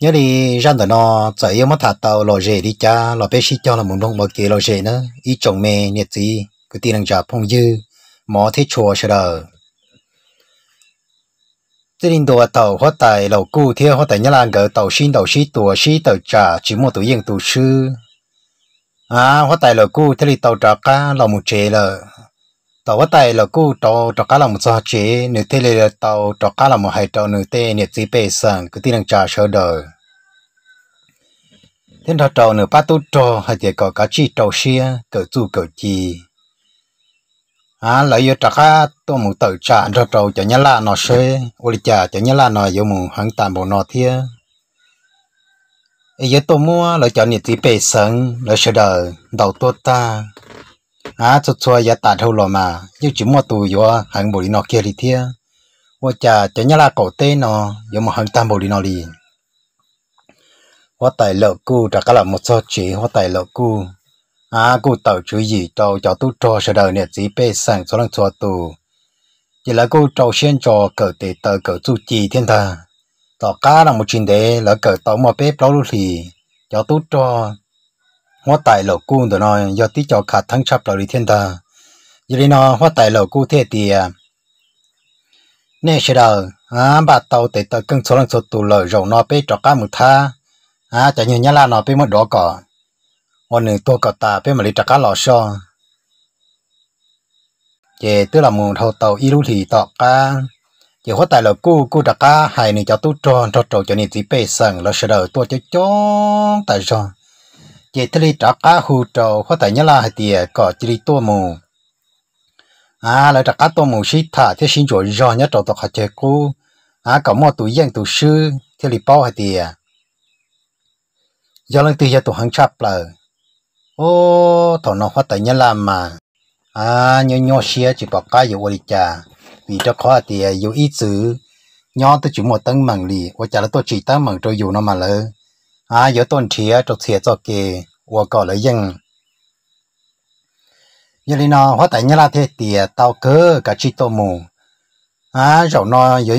nhớ đi ra đó nó chạy yêu mất thả tàu lò rể đi cha lò bé xí cho là muốn đông bờ kia lò rể nữa ít chồng mẹ nhiệt gì cứ tin rằng chả phong dư mỏ thế chùa sợ đờ thế nên đồ tàu hoa tài lầu cu theo hoa tài nhá lan gỡ tàu xin tàu xí tùa xí tàu trả chỉ một tủ yên tù sư à hoa tài lầu cu thế thì tàu trả cá lò một chế là tàu vất tài là cú tàu tàu cá làm một sao chế nửa thế là tàu tàu cá làm một hai tàu nửa thế nửa chỉ bể sẵn cứ tin rằng trả sơ đời thiên thọ tàu nửa ba tu tàu hay chỉ có cá chi tàu xia cỡ chu cỡ chi à lợi yo trả cá tôi muốn tự trả cho tàu cho nhà là nó xê ô li trả cho nhà là nó yo một hàng tạm bộ nó thia ấy tôi mua lợi cho nửa chỉ bể sẵn lợi sơ đời đầu tôi ta à cho cho giờ tạt hậu lò mà yêu chỉ mua tù yo hàng bồi nó kia đi thia và cha cho nhà là cổ tê nó yo mà hàng tam bồi nó đi hoa tài lợ cu trả cả là một số chỉ hoa tài lợ cu à cu tàu chú gì tàu cho tu cho sợ đời này chỉ bê sang số lần cho tù chỉ là cu trâu xuyên cho cờ tê tờ cờ chu chi thiên thà tàu cá là một chuyện đấy là cờ tàu mà bao lâu thì cho tu cho hoa tài lẩu cu đó nó do tí cho khả thăng chập lẩu đi thiên ta giờ nó hoa tài lẩu cu thế thì à, nè sẽ đâu à bà tàu tới tàu cưng số lần số tù lẩu rồi nó bị cho cá một tha à chả như nhà là nó bị mất đó cỏ còn nửa tôi cỏ ta bị mất đi cho cá lò xo, giờ tức là một hồ tàu ít thì tọt cá giờ hoa tài lẩu cu cu đặt cá hai nửa cho tôi tròn tròn tròn cho nên chỉ bị sừng lẩu sẽ đâu tôi cho chó tại sao chỉ thấy trả cá hù trầu có thể nhớ là hai tiền có chỉ tua mù à lại trả cá tua mù xí thả thế sinh rồi do nhớ trầu tộc hạt chế cũ à có mua tuổi giang tuổi sư thế lì bao hai tiền do lần từ giờ tụ hàng chập lờ ô thằng nó có thể nhớ làm mà à nhớ nhớ xia chỉ bỏ cá yêu đi cha vì cho khó thì yêu ít chữ nhớ tới chữ một tấn màng lì và chả là tôi chỉ tấn màng trôi yêu nó mà lỡ à yếu tôn trí á trục cho kì và có lợi dân như nó hóa tại nhà là thế tìa cơ cả chi tô mù à rậu nó yếu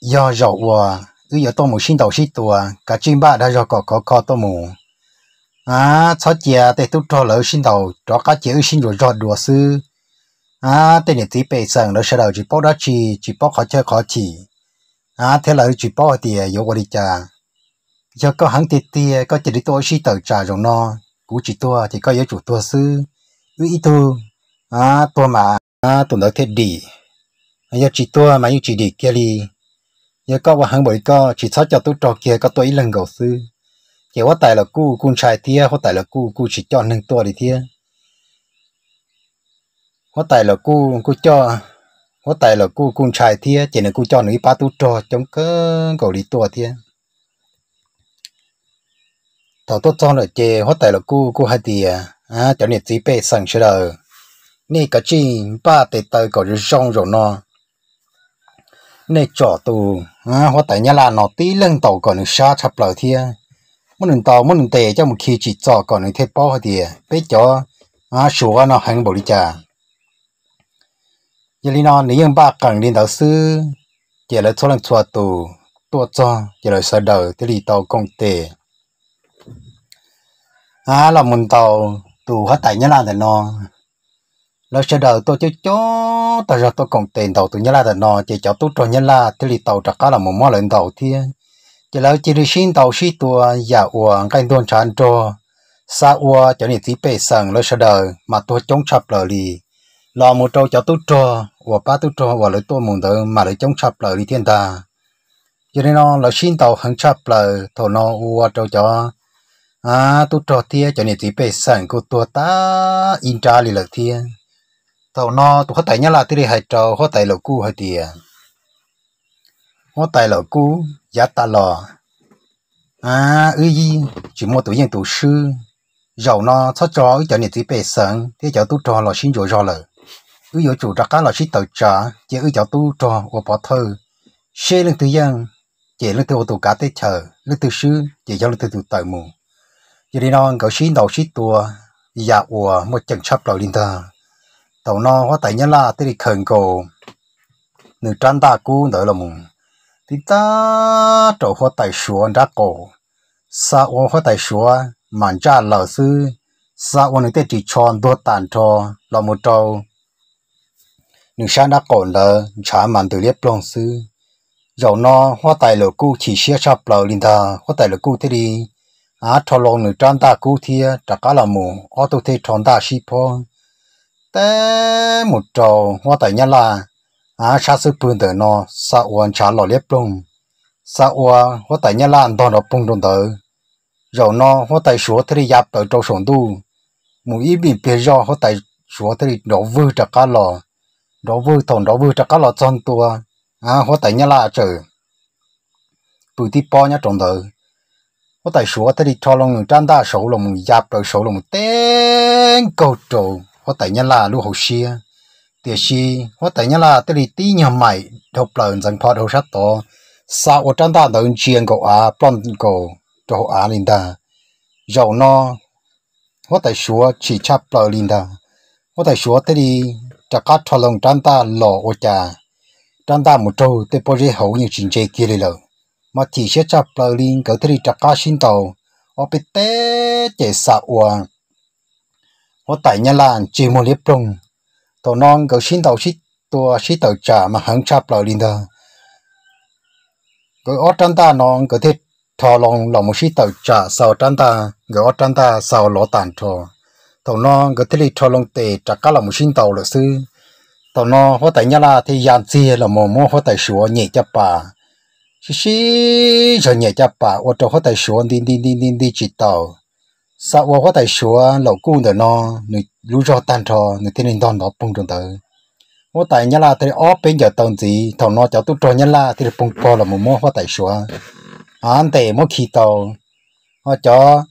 do rậu và ư yếu tô mù đầu xin tùa cả chim ba đã do có có có tô à cho chia tê tu lỡ xin đầu cho cá chia xin rồi rọt đùa sư à tê này tí bề sừng nó sẽ đầu chỉ bao chỉ chỉ bao khó chơi khó chỉ à thế lỡ chỉ bao thì yếu quá đi cha giờ có hắn tiệt tiệt có chỉ đi tôi chỉ tờ trà rồi nó cú chỉ tôi thì có yếu chủ tôi sư ý tôi à tôi mà à tôi nói thiệt đi giờ chỉ tôi mà như chỉ đi kia đi giờ có và hắn bởi có chỉ sót cho tôi trò kia có tôi lần gầu sư chỉ có tài là cú cún trai thia có tài là cú cú chỉ cho nâng tôi đi thia có tài là cú cú cho có tài là cú cún trai thia chỉ là cú cho nữ ba tu trò chống cơ cầu đi tôi thia tao tốt cho lợi chê hóa tài là cu cu hai tì à à cho nên tí bê sẵn chứ đâu nè cả chi ba tê tờ có rửa xong rồi nó nè trọ tù à hóa tài nhà là nó tí lưng tàu còn được xa chập lờ thia muốn lần tàu muốn lần tè cho một khi chỉ trọ còn được thêm bao hai tì bê cho à sủa nó hàng bộ đi cha, giờ đi nó nếu như ba cần đi đầu sư giờ là cho lần chùa tù tua cho giờ là sợ đời thì đi tàu công tề à là mình tàu tù hết tại nhớ là thì nó nó sẽ đợi tôi chứ chó tại giờ tôi còn tiền tàu tụ nhớ là thì nó chỉ cho tôi tròn nhớ là thì lì tàu chắc là một món lên tàu thì chỉ là chỉ đi xin tàu xin tua dạ giả uổng cái tuần chán cho sa ua cho nên tí bề sừng nó sẽ đợi mà tôi chống chập lời đi, lo một trâu cho tôi cho và ba tôi cho và lấy tôi muốn đợi mà lấy chống chập lời đi thiên ta cho nên nó là xin tàu hàng chập lời thổ nó ua trâu cho à tu trò tia cho nên chỉ bề sản của tua ta in trả lời lợi tia tàu nó tu hết tài nhá là tia hay trò hết tài lầu cũ hay tia hết tài lầu cũ giá ta lò à ư gì chỉ mua tuổi dân tu sư giàu nó cho trò cho nên chỉ bề sản thế cho tu trò là xin rồi rồi lợi ư giờ chủ trắc cá là xin tàu trả chỉ ư cho tu trò của bỏ thơ xe lên tự dân chỉ lên từ ô tô cá tới chờ lên từ sư chỉ cho lên từ tự tàu mù giờ đi non gấu xí đầu xí tua dạ ủa một chân chấp đầu linh ta đầu non hóa tại nhân là tới đi khẩn cầu nữ trang ta cú đỡ là mùng thì ta trổ hóa tại xuống ra cổ sa ô hóa tại xuống màn cha lở sư sa ô nữ tế chỉ tròn đua tàn trò là một trâu nữ sang đã cổ lờ trả màn từ liếp lông sư dầu nó hóa tại lửa cú chỉ xia chấp đầu linh ta hóa tại lửa cú tới đi à cho lòng nữ trang ta cú thia trả cá là mù họ tu thế trang ta xí po té một trầu họ tại nhà là à sa xứ bùn tờ nó sa uan trả lò liếp lông sa ua hoa tại nhà là anh toàn đọc bông đồng tờ rồi nó họ tại số thế giáp tờ trâu sổn tu mù ý bị bề do hoa tại số thế đổ vư trả cá lò đổ vư thòn đổ vư trả cá lò tròn tua à họ tại nhà là chờ bùn tí po nhá tròn tờ 我在说他的长龙长大手龙压不手龙等够着，我等你啦，路好些。第四，我等你啦，这里第一年买头不能挣跑头杀多，啥我长大能见过啊，不能够做啊领的，然后呢，我在说去吃不了领的，我在说这里这个长龙长大老我家，长大没走，这不是好人情节给力了。mà chỉ sẽ chấp lờ linh cỡ thế thì ca cá xin tàu ở bên té chạy sạ ua ở tại nhà làng chỉ một liếp trùng tàu non cỡ xin tàu xít tua xít tàu trả mà hắn chấp lờ linh đó cỡ ở trong ta non cỡ thế thò lòng lòng một xít tàu trả sau trong ta cỡ ở trong ta sau lỗ tàn thò tàu non cỡ thế thì thò lòng tệ trả cá lòng một xin tàu là sư tàu non ở tại nhà là thì dàn chia là mồm mồm ở tại sửa nhẹ chập bà xí chỉ cho nhà cha bà ô cho hoa tài số đi đi đi đi đi chỉ tàu sao ô hoa tài số lẩu cung được nó người lũ cho tan cho người thiên linh đòn đó bung trong tới ô tài nhá là thấy ó bên giờ tàu gì thằng nó cháu tu cho nhá là thì bung po là một mô hoa tài số anh tệ mô khí tàu họ cho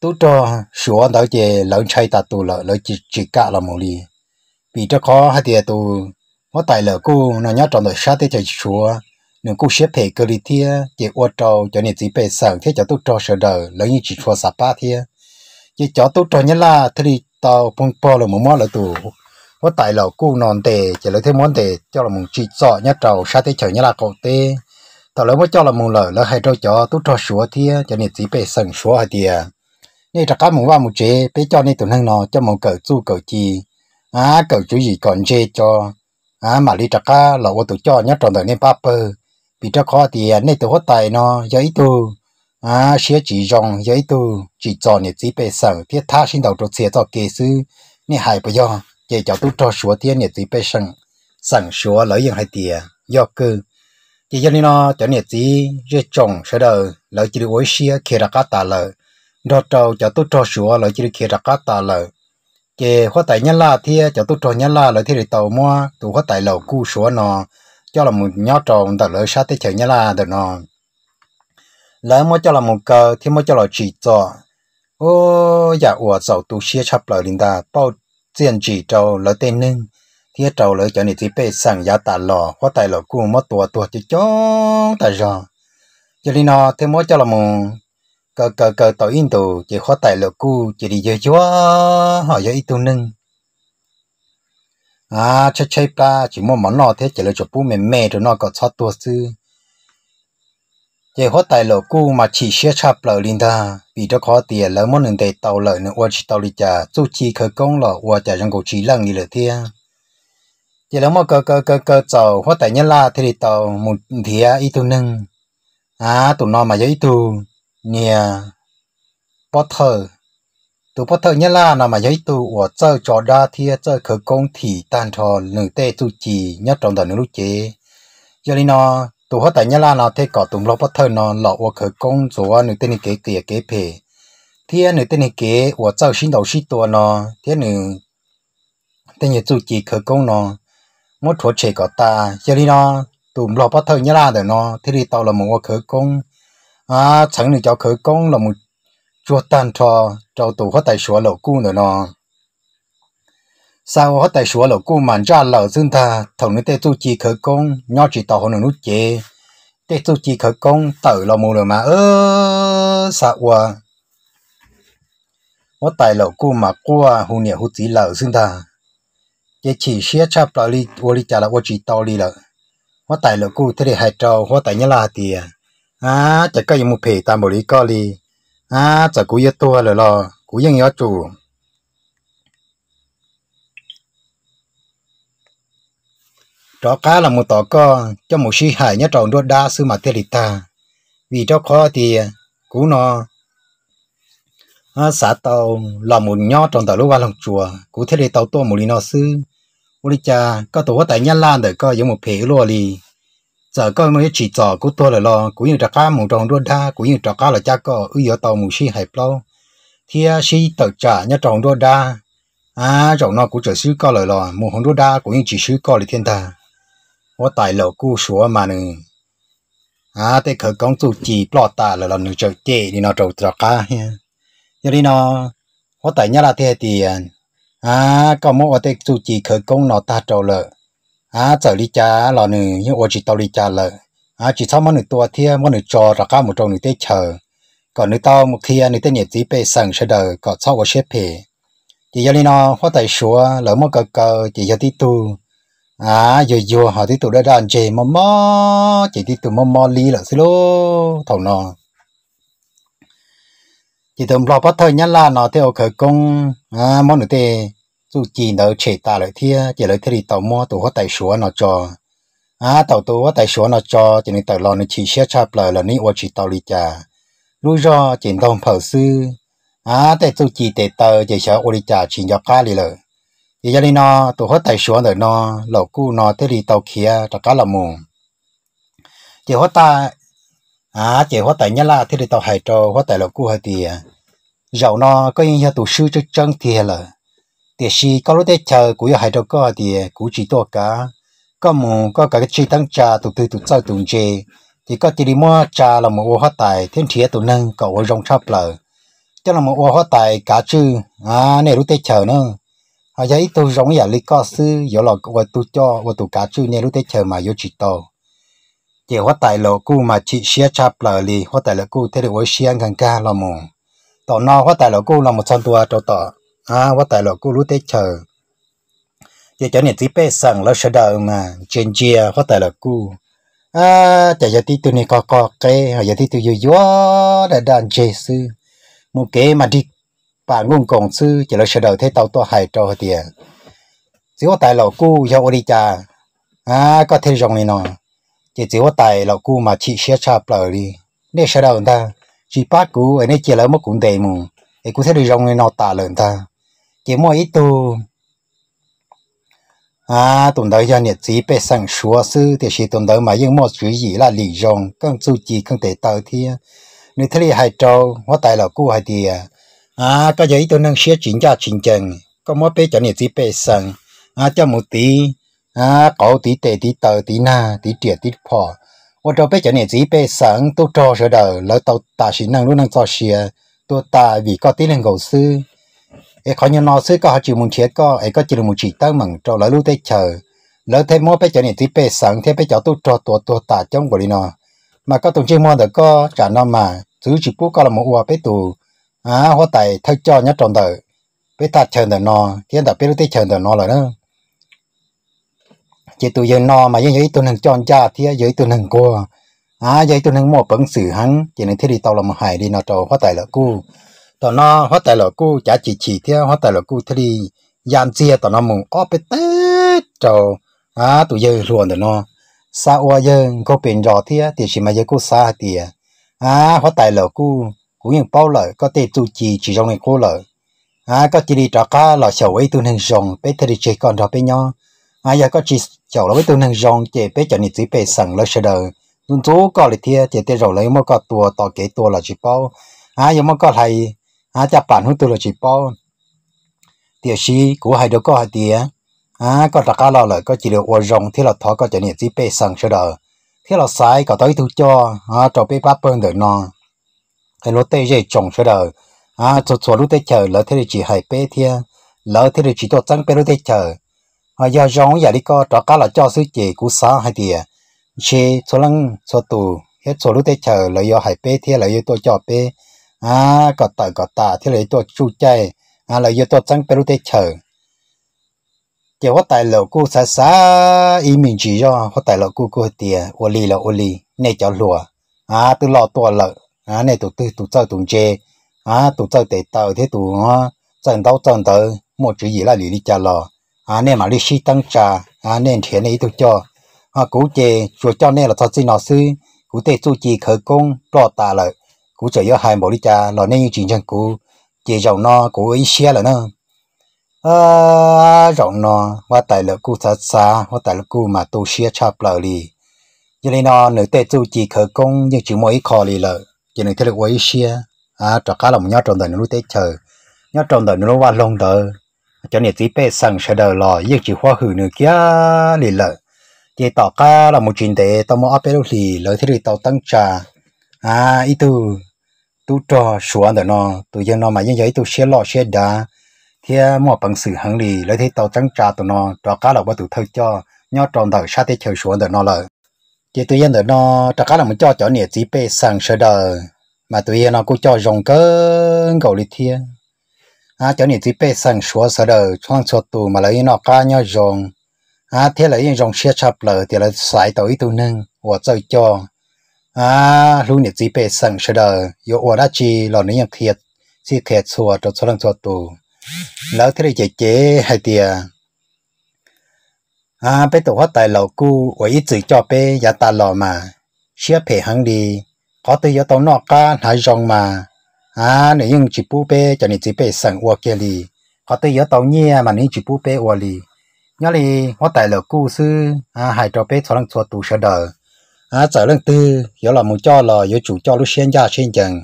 tu cho số đó về lẩu chay ta tu lẩu lẩu chỉ chỉ cả là một ly vì cho khó hay thì tu hoa tài lẩu cung nó nhớ tròn đời sát thế trời chúa nếu cũng xếp hệ cơ lý thia chỉ ô trâu cho nên chỉ bề sở thế cho tôi trâu sở đời lấy như chỉ chua sạp ba thia chỉ cho tôi trâu nhất là thế thì tao bông bò là một món là tù có tại là cu non tề chỉ lấy thêm món tề cho là một chỉ sọ nhất trâu sa thế chở nhất là cậu tê tao lấy mới cho là một lời là hai trâu cho tôi trâu sủa thia cho nên chỉ bề sần sủa hai thia nên chắc cái một ba một chế bé cho nên tụi năng nó cho một cậu chu cậu chi à cậu chú gì còn chế cho à mà đi chắc cái là ô tụi cho nhất tròn đời nên ba bơ bị cho khó thì nên tôi hốt tài nó giấy tu à xía chỉ rong giấy tu chỉ cho nên chỉ bề sở thiết tha sinh đầu trộn xía cho kề sư nên hại bây giờ vậy cho tôi cho số tiền nên chỉ bề sẵn sẵn số lợi dụng hai tiền do cư chỉ cho nên nó cho nên chỉ rất trồng sẽ đời lợi chỉ được ối xía kia ra cá tà lợi đó trâu cho tôi cho số lợi chỉ được kia ra cá tà lợi chỉ có tại nhân la thiết cho tôi cho nhân la lợi thiết được tàu mua tôi có tại lầu cu số nó cho là một nhau trò đặt lỡ sát tới chờ nhá là được nó lỡ mới cho là một cờ thì mới cho là chỉ cho ô dạ ủa dầu tu xia chấp lỡ linh ta bao tiền chỉ trâu lỡ tên nưng thì trâu lỡ cho nên thì bê sang giá tà lò có tài lò cũng mất tua tua chỉ cho tài rồi cho nên nó thì mới cho là một cờ cờ cờ tàu in tù chỉ có tài lò cu chỉ đi chơi chúa họ chơi ít tu nưng à chơi chơi ba chỉ mua món nọ thế chỉ là chụp bút mềm mềm rồi nó có cho tua sư giờ hết tài lộ cũ mà chỉ xe chạp lợ linh ta vì cho khó tiền lỡ món nền để tàu lợi nên qua chỉ tàu đi trả chú chỉ khởi công lợ qua trả trong cổ chỉ lần đi lợ thế giờ lỡ mà cơ cơ cơ cơ tàu hết tài nhân la thì tàu một thía ít tu nâng à tụi nó mà giấy tu nè bót thở tụ bắt thợ nhân la nằm mà giấy tụ ở chơi cho đa thia chơi khởi công thì tan trò nửa tê tu chỉ nhất trong đời nửa lúc chế cho nên nó tụ hết tại nhân la nó thế cỏ tụm lo bắt thợ nó lọ ở khởi công rồi nửa tên kế kia kế phê thia nửa tên kế ở chơi xin đầu xin tua nó thế nửa tên nhà tu chỉ khởi công nó một chỗ trẻ có ta cho nên nó tụm lo bắt thợ nhân la đời nó thế đi tao là một khởi công à chẳng được cho khởi công là một chúa tan cho cháu tù hết tại sủa lẩu cu nữa nọ sau hết tại sủa lẩu cu mà ra lẩu dương ta thằng nữ tê tu chỉ khởi công nho chỉ tỏ hồ nút chế tê tu chỉ khởi công tự lò mù rồi mà ơ xạ qua hết tại lẩu cu mà qua hù nhẹ hù chỉ lẩu dương ta chế chỉ xía chắp lẩu li vô li trả là vô chỉ to li lẩu hết tại lẩu cu thế để hai cháu hết tại nhá là tiền à chỉ có một phe tam bồ lý co li à chả cú yết tua rồi lo cú yếu chủ đó cá là một tỏ co cho một si hải nhất trọng đua đa sư mà tê lịch ta vì cho khó thì cú nó à, xã tàu là một nho trong tàu lúc vào lòng chùa cú thế lịch tàu to một lý nó sư một lý cha có tổ tại nhân lan để coi giống một phế lùa lì giờ coi mấy chỉ giờ của tôi là lo cũng như trà cá mù trồng đôi đa cũng như trà cá là cha có ưu giờ tàu mù xi hẹp lâu thì xi tàu trả nhá trồng đôi đa à trồng nó cũng trở xứ có lời lo mù hồng đôi đa cũng như chỉ xứ có lời thiên ta có tài lộ cu sửa mà nè à thế khởi công tu chỉ bỏ ta là lần nữa trở chế đi nó trồng trà cá cho đi nó có tài nhá là thế thì à, à có mỗi ở đây tu chỉ khởi công nó ta trồng lợi à trở đi cha là nữ như ô chỉ tao đi cha lờ à chỉ sau mỗi nữ tua thia mỗi nữ trò ra cá một trâu nữ tê chờ còn nữ tao một khi nữ tê nhiệt gì bê sừng sẽ đời còn sau ô xếp phe chỉ giờ đi nó phát tài xúa lỡ mỗi cờ cờ chỉ giờ tí tu à giờ giờ họ tí tu đã đàn chè mò mò chỉ tí tu mò mò li là xí lô thầu nó chỉ tụm lo bắt thời nhát là nó theo khởi công à mỗi nữ tê dù chỉ nợ chỉ ta lại thì chỉ lại thì tàu mua tàu hóa tài số nó cho à tàu tàu hóa tài số nó cho chỉ nên tàu lo nên chỉ xe cha lại là ní ô chỉ tàu đi trả lúc do chỉ đồng phở sư à tại dù chỉ để tờ chỉ sợ ô đi trả chỉ nhập cá đi rồi chỉ cho nên nó tàu hóa tài số rồi nó lẩu cu nó thế thì tàu kia trả cá là mù chỉ hóa ta à chỉ hóa tài nhất là thế thì tàu hải trò hóa tài lẩu cu hay thì dầu nó có những nhà tổ sư cho chân thiệt rồi thì khi có lúc đấy chờ cũng hay đâu có thì cũng chỉ to cả có mù có cái chi tăng trà tụt từ tụt sau tụt chê thì có chỉ đi mua trà là một ô hoa tài thiên thiệt tụt nâng cậu ở rong tháp lờ cho là một ô hoa tài cá chư à này lúc đấy chờ nữa họ giấy tụt rong giả lý có sư giờ là cậu tụt cho cá chư này lúc đấy chờ mà yếu chỉ to chỉ hoa tài lộ cu mà chỉ xia cháp lờ lì hoa tài lộ cu thế được với xia gần ca là mù tỏ hoa tài lộ cu là một son tua trâu tỏ à quá tại lọ cô lú tê chờ giờ cho nên tí bé sang lỡ sợ đời mà trên chia quá tại lọ cô à chả giờ tí tụi này có có cái giờ tí tụi yếu đã đàn chế sư một cái mà đi bạn ngung cổng sư chỉ lỡ sợ đời thế tao to hại trò tiền chỉ có tại lọ cô giờ đi cha à có thể rộng này nọ chỉ chỉ có tại lọ cô mà chị sẽ chạp lỡ đi để sợ đời ta chỉ bắt cú ấy nên chỉ lỡ mất cũng đầy mù ấy cũng thấy được rộng này nọ tả lợn ta chỉ mua ít tu à tuần đầu giờ nhiệt chỉ bê sang xúa sư thì chỉ tuần đầu mà những một chữ gì là lì rong cần chú chỉ cần để tờ thì nếu thế hai trâu hóa tài là cũ hai thì à có giấy tôi nâng xía chính cho chính chừng có mua bê cho nhiệt chỉ bê sang à cho một tí à có tí tệ tí tờ tí na tí triệt tí phò 我这边今年子被省都招收到，来到大学能路能做些，多大为搞点能够事。ai khó nhớ nó xứ có muốn chết có ai có muốn chỉ tăng mừng cho lỡ lúc tới chờ mua bé cho này thì bé sáng thêm bé cho tôi cho tôi tôi tả trong của đi nó mà có tổng chế mua được có trả nó mà thứ chỉ cú có là một uo bé tù à hoa tài thật cho nhá tròn đời bé ta chờ đời nó thiên đạo bé lúc tới chờ đời rồi đó chỉ tôi giờ nó mà giờ tôi nâng chọn cha thì giờ tôi nâng cô à giờ tôi nâng mua bẩn xử hắn chỉ nên thế đi tàu là một đi nó trâu hoa tài là cu tao nó hóa tài lộc cu chả chỉ chỉ theo hóa tài lộc cu thế đi giàn chia tao nó mùng ó bê tê trầu à tụi giờ luôn tao nó sa ô giờ có biển rõ thế thì chỉ mà giờ cu sa thì à hóa tài lộc cu cũng những bao lợi có thể tu chỉ chỉ trong này cô lợi à có chỉ đi trả cá lọ sầu ấy tu nên rồng bé thế đi chỉ còn rõ bé nhau à giờ có chỉ chầu lọ bé tu nên rồng chỉ bé chọn nhị chỉ bé sẵn là sờ đời chúng chú có lịch thiê chỉ tên rồi lấy một cái tua tỏ kế tua là chỉ bao à giờ một cái này à cha bản hút tôi là chỉ bao tiệt sĩ của hai đứa có hai tiệt à có đặc cá lo là có chỉ được uo rồng thế là thọ có chỉ niệm chỉ bê sang sơ đờ thế là sai có tới thu cho à cho bê bát bơn được nó cái lúa tê dễ trồng sơ đờ à cho cho tê chờ lỡ thế là chỉ hai bê thia lỡ thế là chỉ cho trắng bê lúa tê chờ à giờ rồng giờ đi có đặc cá là cho sư chị của xã hai tiệt chỉ cho lăng cho tù hết cho lúa tê chờ lỡ do hai bê thia lỡ do tôi cho bê à có tờ có tà thế lấy tôi chú chạy à là giờ tôi chẳng biết thế chờ chỉ có tài lộ cô xa xa mình chỉ cho có tài lộ cô cô tiề ô li là ô li này cho lùa à tôi lo tôi lợ à này tôi tôi à, tôi chơi tôi à tôi chơi để tờ thế tôi trận đấu trận tờ một gì là lý lý à nên mà lý sĩ tăng trà à nên thế này tôi cho à cú chê chùa cho nên là thật xin sư cú tê chu chi khởi công trò tà cú trời ở hai bộ đi cha lo nên chuyện chẳng cú chỉ rộng nó cú ấy xe là nó à rộng nó và tại là cú xa xa và tại là cú mà tu xe chập lờ đi cho nên nó nữ tê tu chỉ khởi công như chỉ mỗi khó đi lờ cho nên cái à, là ấy xe à cho cá lòng nhau trong đời nó lúc tê chờ nhau trong đời nó vào lòng đời cho nên chỉ bé sẵn sẽ đời lò như chỉ khoa hử nữa kia đi lờ chỉ tỏ cá là một chuyện tệ tao mua áp lì lỡ thì tao tăng trà à ý tư tu cho xuống đó nó tu dân nó mà như vậy tu sẽ lò sẽ đá thì à, mua bằng sự hăng lì lấy thế tàu trắng trà tụi nó cho cá là bắt tụi thơ cho nhó tròn đời sát thế chờ xuống đó nó là chỉ tụi dân nó trò cá là muốn cho cho nhiệt chỉ bê sang sơ đời mà tụi dân nó cũng cho rồng cơ cầu lì thi à cho nhiệt chỉ bê sang xuống sơ đời trong sơ tù mà lấy nó cá nhó rồng à thế lấy rồng xe chập lờ thì là xài tàu ít tụi nâng hoặc cho อ่าลูกเนี่ยจีเปสังเชดอยู่อวดจีหล่อนี้ยังเทียดซีเขดสัวตัวสลังสัวตูแล้วที่ได้เจเจให้เตียอ่าไปตัวหัวไตเหล่ากู้ไว้ยจีจ่อเปยาตาหล่อมาเชื่อเพ่หังดีขอตัวยาตองนอกกาหายจองมาอ่าเนี่ยยังจีปูเปจะเนี่ยจีเปสังอวดเกลีขอตัวยาตองเงี้ยมันนี่จีปูเปอวดลีเงี้ยลีหัวไตเหล่ากู้ซื้ออาหายจ่อเปสลังสัวตูเชดอ à giờ lần tư yếu là muốn cho là yếu chủ cho lúc xuyên ra xuyên chừng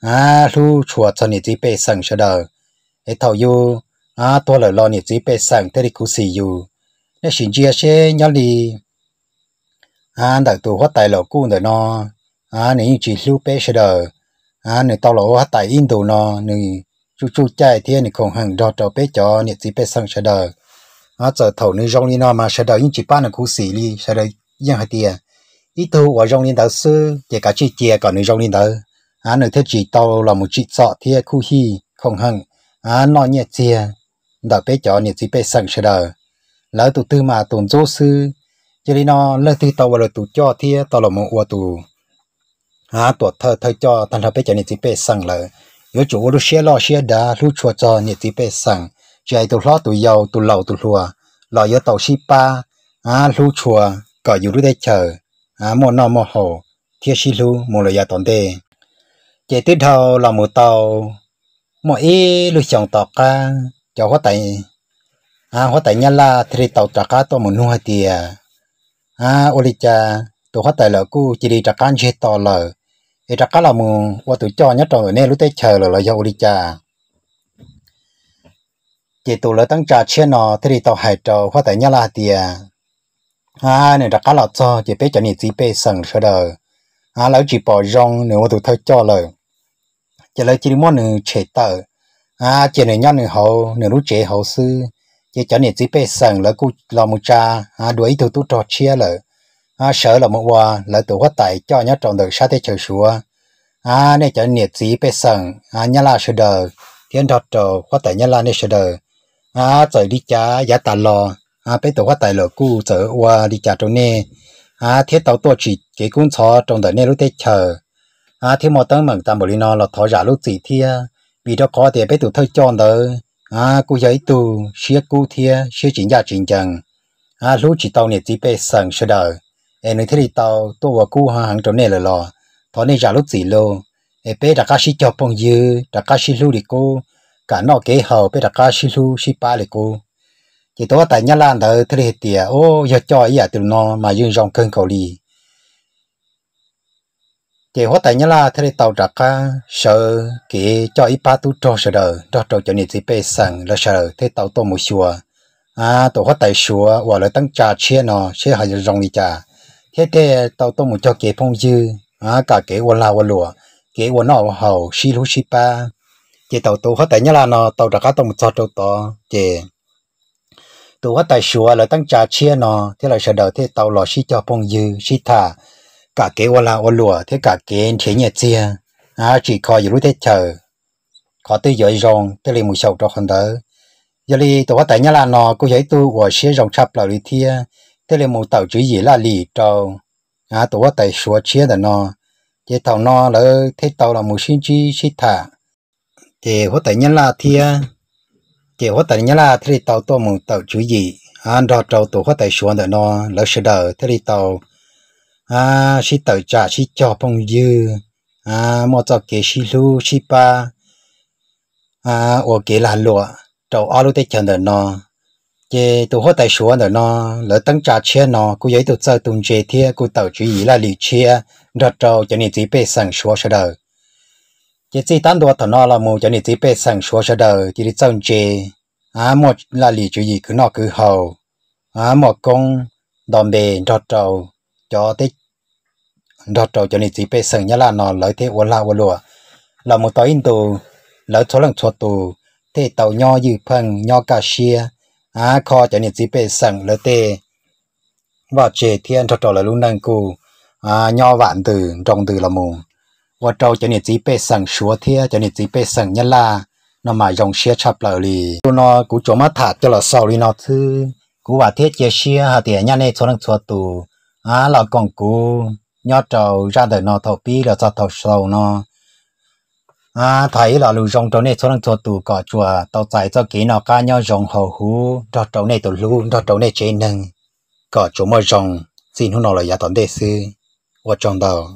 à lu chùa cho nhị chỉ bê sừng sờ đờ ấy thầu yêu à tôi lời lo nhị chỉ bê sừng thế thì cú xì yêu nên xin chia sẻ nhau đi à đặc tu hóa tài lọ cũ rồi nó à nên chỉ lưu bê sờ đờ à nên tao lọ hóa tài in đồ nó nên chú chú chạy thì nên không hằng đo trâu bê cho nhị chỉ bê sừng sờ đờ à giờ thầu nên rong đi nó mà sờ đờ những chỉ ba là cú xì đi sờ đờ những hạt tiền ít tu và trong linh đạo sư chỉ cả chi chia còn người trong linh đạo à nơi thế chỉ tàu là một chị sọ thiê khu hi không hận à nó nhẹ chia đạo bé chó nhẹ chỉ bé sẵn sẽ đời lỡ tụ tư mà tụn dỗ sư cho nên nó lỡ tư tàu và lỡ tụ cho thiê tàu là một ua tụ à tụ thơ thơ cho thằng thơ bé chó nhẹ chỉ bé sẵn lỡ yếu chủ lu xe lo xe đá lu chua cho nhẹ chỉ bé sẵn chạy tụ lo tụ giàu tụ lầu tụ lùa lò yếu tàu si pa à lu chua cỏ dù đứa đây chờ à mò nọ mò hồ thiết sĩ lu mò lo ya tòn đê chế tứ thâu là mù tàu mò ý lu chồng tọt ca cho hóa tại à hóa tại nhà là thì tàu trạc ca to mù nu hai à ô li cha tụ hóa tại là cu chỉ đi trạc ca chế to lờ thì trạc là mù qua tụ cho nhất rồi nên lúc tới chờ là là do ô li cha tụ lỡ tăng trà chế nọ thì tàu hải tàu hóa tại nhà là à này đặt cá lọt cho chỉ biết cho nhị chỉ biết sừng sờ đời à lão chỉ bỏ rong nếu mà tụi thâu cho lời chỉ lấy chỉ muốn nửa chế tờ à chỉ này nhau nửa hậu nửa lúc chế hậu sư chỉ cho nhị chỉ biết sừng lỡ cú lò một cha à đuổi tụi tụi trò chia lời à sợ là một hòa lỡ tụi quá tài cho nhau trong đời sát thế chờ sủa à này cho nhị chỉ biết sừng à nhau là sờ đời thiên đọt trò quá tài nhau là này sờ đời à rồi đi cha giá tà lò à bây giờ tại lò cũ giờ qua đi chợ trong nè à thế tàu tua chỉ cái cũng cho trong đời nè lúc tết chờ à thế mà tăng mừng tam bồ nó là thọ giả lúc gì thia vì đó có thì bây giờ thôi chọn đó à cú giấy tu xia cú thia xia chính gia chính chẳng à lúc chỉ tàu nè chỉ bây sẵn sơ đời em nói thế thì tàu tua cũ hàng trong nè là lò thọ nè giả lúc gì luôn em bây đặt cá xí cho bông dư đặt cá xí đi cô cả nó kế hậu bây đặt cá xí lúc ba đi cô chỉ tôi tại nhà lan thờ thế thì tiệt à, ô giờ cho ý à từ nó mà dùng dòng cơn cầu đi chỉ hóa tại nhà lan thế thì tàu trạc ca sợ kì cho ý ba tu cho sợ đời cho trâu cho nịt thì bê sẵn là sợ thế tàu tô một chùa à tôi hóa tại chùa hoặc là tăng trà chia nó chia hay dòng đi trà thế thế tàu tô một cho kì phong dư à cả kì quan la quan lụa kì quan nó hậu xí lú xí ba chỉ tàu tôi hóa tại nhà là nó tàu trạc ca tàu một cho trâu to thì tụ hết tài sủa là tăng trà chia nó thế là sợ đầu thế tàu lò xí cho phong dư xí thả cả kế qua là ô lùa thế cả kế chế nhẹ chia à chỉ coi dù thế chờ có tư giới rong thế là mùi sầu cho hơn đỡ giờ li tụ hết tài nhà là nó cô giấy tu của xí rong chập là đi thia thế là mùi tàu chữ gì là lì trâu à tụ hết tài sủa chia là nó thế tàu nó là thế tàu là một xí chi xí thả thì hết tài nhà là thia chỉ có tại nhá là thế tàu tôi muốn tàu chú gì anh à, đào tàu tôi có tại xuống đợi nó lỡ sửa đỡ thế tàu à xí tàu trả xí cho phong dư à mua cho kế xí lu xí ba à ô kế là lụa tàu ở lúc tới chờ đợi nó chỉ tôi có tại xuống đợi nó lỡ tăng trả xe nó cứ vậy tôi chơi tung chế thiệt cứ tàu chú gì là lì xe đó tàu cho nên chỉ biết sang xuống sửa đợi chỉ chỉ tan đồ thằng nó là một cho nên chỉ bé sang số số đời chỉ đi trông chê à một là lý chủ gì cứ nó cứ hầu à một công đòn bề đọt trầu cho tới đọt trầu cho nên chỉ bé sang nhà là nó lấy thế uốn la uốn lùa là một tối in tù lấy số lần số tù thế tàu nho dư phăng nho cà xia à kho cho nên chỉ bé sang lấy thế vào chế thiên đọt trầu là luôn đang cù à nho vạn từ trong từ là mù 我找叫你自己背上学贴，叫你自己背上一啦，那么用些差不哩。我那古做么塔掉了手里那次，古话贴些些哈点伢呢错能错度啊，老公古要找 ra đời nó thầu bi là cho thầu sâu nó à thấy là lưu rong trâu này số năng cho tù cỏ chùa tàu chạy cho kỹ nó ca nhau rong hầu hú cho trâu này tù lu cho trâu này chế nâng cỏ chỗ mà rong xin hú nó là giá tổn đề sư và trong đầu